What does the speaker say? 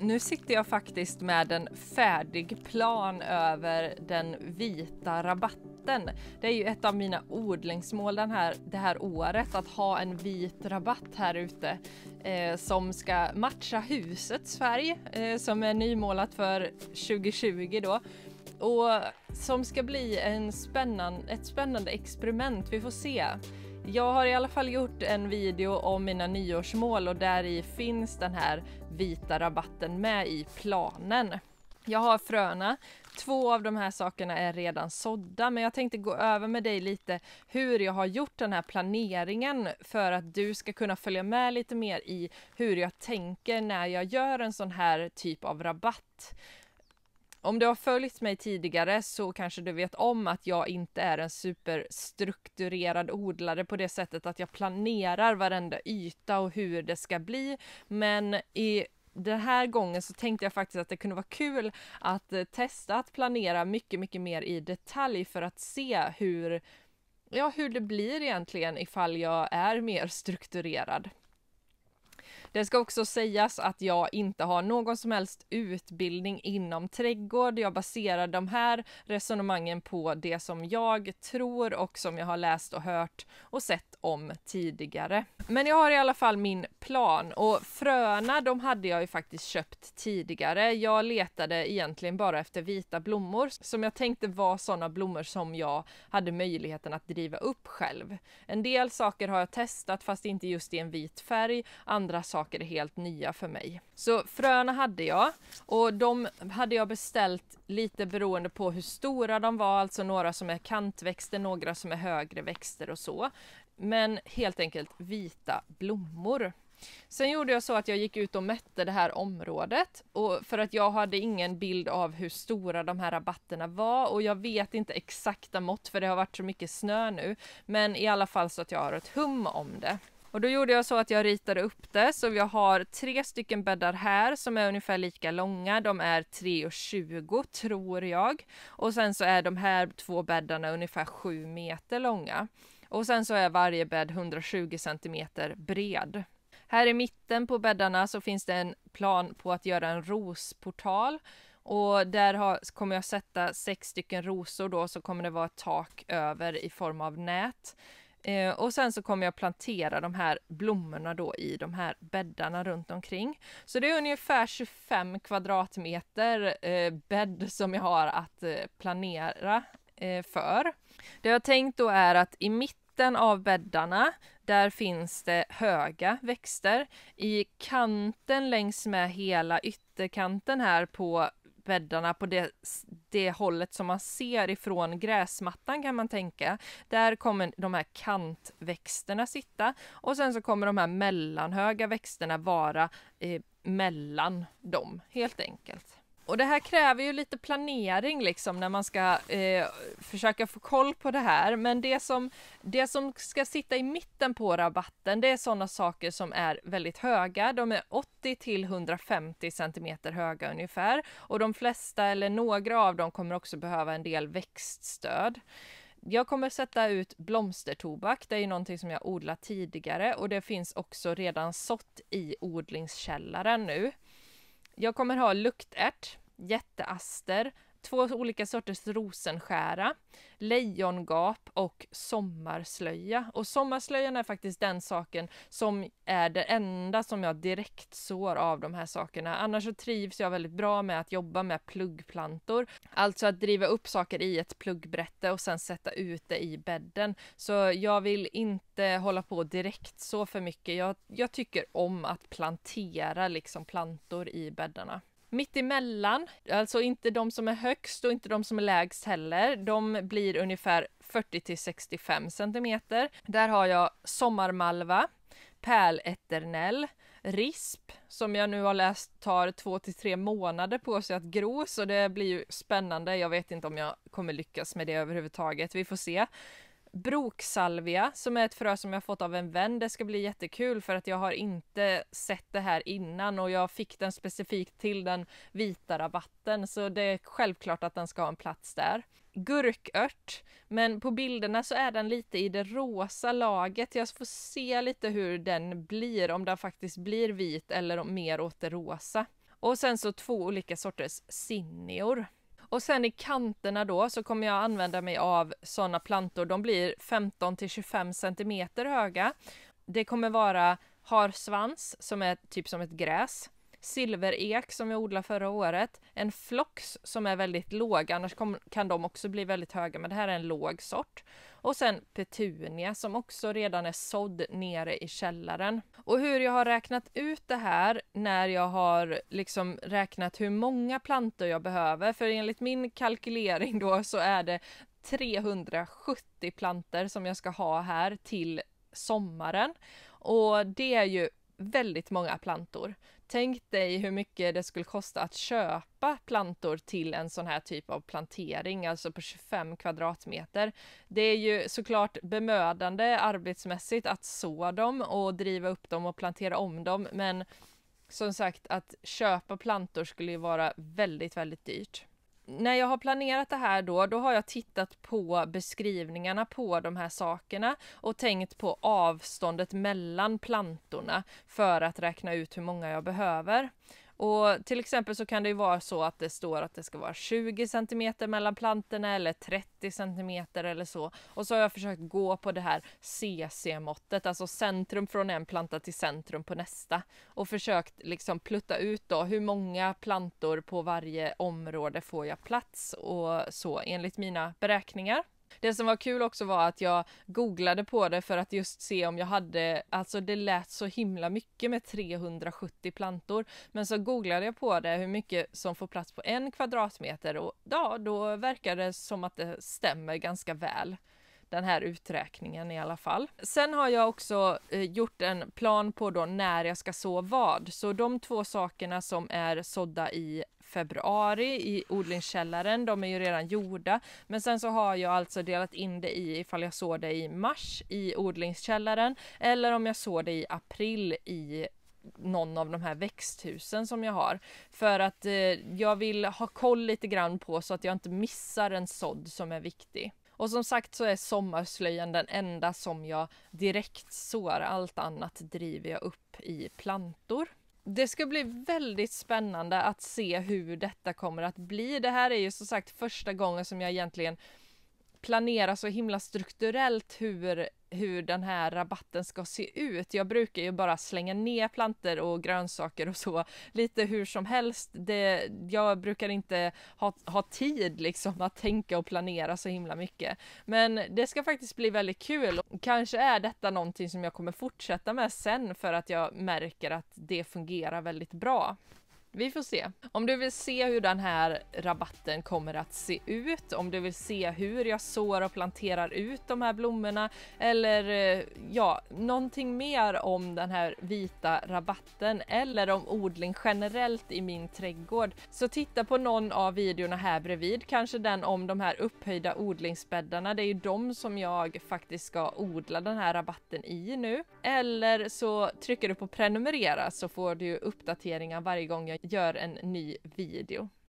Nu sitter jag faktiskt med en färdig plan över den vita rabatten. Det är ju ett av mina odlingsmål den här, det här året, att ha en vit rabatt här ute eh, som ska matcha husets färg eh, som är nymålat för 2020 då och som ska bli en spännande, ett spännande experiment. Vi får se. Jag har i alla fall gjort en video om mina nyårsmål och där i finns den här vita rabatten med i planen. Jag har fröna. Två av de här sakerna är redan sådda, men jag tänkte gå över med dig lite hur jag har gjort den här planeringen för att du ska kunna följa med lite mer i hur jag tänker när jag gör en sån här typ av rabatt. Om du har följt mig tidigare så kanske du vet om att jag inte är en superstrukturerad odlare på det sättet att jag planerar varenda yta och hur det ska bli. Men i den här gången så tänkte jag faktiskt att det kunde vara kul att eh, testa att planera mycket, mycket mer i detalj för att se hur, ja, hur det blir egentligen ifall jag är mer strukturerad. Det ska också sägas att jag inte har någon som helst utbildning inom trädgård. Jag baserar de här resonemangen på det som jag tror och som jag har läst och hört och sett om tidigare. Men jag har i alla fall min plan och fröna de hade jag ju faktiskt köpt tidigare. Jag letade egentligen bara efter vita blommor som jag tänkte var sådana blommor som jag hade möjligheten att driva upp själv. En del saker har jag testat fast inte just i en vit färg. Andra saker är helt nya för mig. Så fröna hade jag och de hade jag beställt lite beroende på hur stora de var, alltså några som är kantväxter, några som är högre växter och så. Men helt enkelt vita vita blommor. Sen gjorde jag så att jag gick ut och mätte det här området och för att jag hade ingen bild av hur stora de här rabatterna var och jag vet inte exakta mått för det har varit så mycket snö nu. Men i alla fall så att jag har ett hum om det. Och då gjorde jag så att jag ritade upp det så jag har tre stycken bäddar här som är ungefär lika långa. De är 3,20 tror jag. Och sen så är de här två bäddarna ungefär 7 meter långa. Och sen så är varje bädd 120 cm bred. Här i mitten på bäddarna så finns det en plan på att göra en rosportal och där har, kommer jag sätta sex stycken rosor då så kommer det vara ett tak över i form av nät. Eh, och sen så kommer jag plantera de här blommorna då i de här bäddarna runt omkring. Så det är ungefär 25 kvadratmeter eh, bädd som jag har att eh, planera eh, för. Det jag har tänkt då är att i mitten av bäddarna där finns det höga växter. I kanten längs med hela ytterkanten här på bäddarna på det, det hållet som man ser ifrån gräsmattan kan man tänka. Där kommer de här kantväxterna sitta och sen så kommer de här mellanhöga växterna vara eh, mellan dem helt enkelt. Och det här kräver ju lite planering liksom när man ska eh, försöka få koll på det här. Men det som, det som ska sitta i mitten på rabatten, det är sådana saker som är väldigt höga. De är 80 till 150 cm höga ungefär och de flesta eller några av dem kommer också behöva en del växtstöd. Jag kommer sätta ut blomstertobak, det är ju någonting som jag odlat tidigare och det finns också redan sått i odlingskällaren nu. Jag kommer ha luktärt, jätteaster, två olika sorters rosenskära, lejongap och sommarslöja. Och sommarslöjan är faktiskt den saken som är det enda som jag direkt sår av de här sakerna. Annars så trivs jag väldigt bra med att jobba med pluggplantor. Alltså att driva upp saker i ett pluggbrätte och sen sätta ut det i bädden. Så jag vill inte hålla på direkt så för mycket. Jag, jag tycker om att plantera liksom plantor i bäddarna mitt emellan, alltså inte de som är högst och inte de som är lägst heller. De blir ungefär 40 till 65 centimeter. Där har jag sommarmalva, pärlätternell, risp som jag nu har läst tar två till tre månader på sig att gro så det blir ju spännande. Jag vet inte om jag kommer lyckas med det överhuvudtaget. Vi får se. Broksalvia som är ett frö som jag fått av en vän. Det ska bli jättekul för att jag har inte sett det här innan och jag fick den specifikt till den vita rabatten så det är självklart att den ska ha en plats där. Gurkört, men på bilderna så är den lite i det rosa laget. Jag får se lite hur den blir, om den faktiskt blir vit eller mer åt det rosa. Och sen så två olika sorters sinnior. Och sen i kanterna då så kommer jag använda mig av sådana plantor. De blir 15 till 25 cm höga. Det kommer vara harsvans som är typ som ett gräs silverek som jag odlade förra året, en flox som är väldigt låg, annars kom, kan de också bli väldigt höga, men det här är en låg sort. Och sen petunia som också redan är sådd nere i källaren. Och hur jag har räknat ut det här när jag har liksom räknat hur många plantor jag behöver, för enligt min kalkylering då så är det 370 planter som jag ska ha här till sommaren. Och det är ju väldigt många plantor. Tänk dig hur mycket det skulle kosta att köpa plantor till en sån här typ av plantering, alltså på 25 kvadratmeter. Det är ju såklart bemödande arbetsmässigt att så dem och driva upp dem och plantera om dem, men som sagt att köpa plantor skulle ju vara väldigt, väldigt dyrt när jag har planerat det här då, då har jag tittat på beskrivningarna på de här sakerna och tänkt på avståndet mellan plantorna för att räkna ut hur många jag behöver. Och till exempel så kan det ju vara så att det står att det ska vara 20 cm mellan plantorna eller 30 cm eller så. Och så har jag försökt gå på det här CC-måttet, alltså centrum från en planta till centrum på nästa. Och försökt liksom plutta ut då hur många plantor på varje område får jag plats och så enligt mina beräkningar. Det som var kul också var att jag googlade på det för att just se om jag hade, alltså det lät så himla mycket med 370 plantor. Men så googlade jag på det hur mycket som får plats på en kvadratmeter och ja, då verkar det som att det stämmer ganska väl den här uträkningen i alla fall. Sen har jag också eh, gjort en plan på då när jag ska så vad. Så de två sakerna som är sådda i februari i odlingskällaren. De är ju redan gjorda. Men sen så har jag alltså delat in det i ifall jag sår det i mars i odlingskällaren eller om jag sår det i april i någon av de här växthusen som jag har. För att eh, jag vill ha koll lite grann på så att jag inte missar en sådd som är viktig. Och som sagt så är sommarslöjan den enda som jag direkt sår. Allt annat driver jag upp i plantor det ska bli väldigt spännande att se hur detta kommer att bli. Det här är ju som sagt första gången som jag egentligen planerar så himla strukturellt hur hur den här rabatten ska se ut. Jag brukar ju bara slänga ner planter och grönsaker och så lite hur som helst. Det, jag brukar inte ha, ha tid liksom att tänka och planera så himla mycket. Men det ska faktiskt bli väldigt kul. Kanske är detta någonting som jag kommer fortsätta med sen för att jag märker att det fungerar väldigt bra. Vi får se. Om du vill se hur den här rabatten kommer att se ut, om du vill se hur jag sår och planterar ut de här blommorna eller eh, ja, någonting mer om den här vita rabatten eller om odling generellt i min trädgård så titta på någon av videorna här bredvid, kanske den om de här upphöjda odlingsbäddarna. Det är ju de som jag faktiskt ska odla den här rabatten i nu. Eller så trycker du på prenumerera så får du uppdateringar varje gång jag gör en ny video.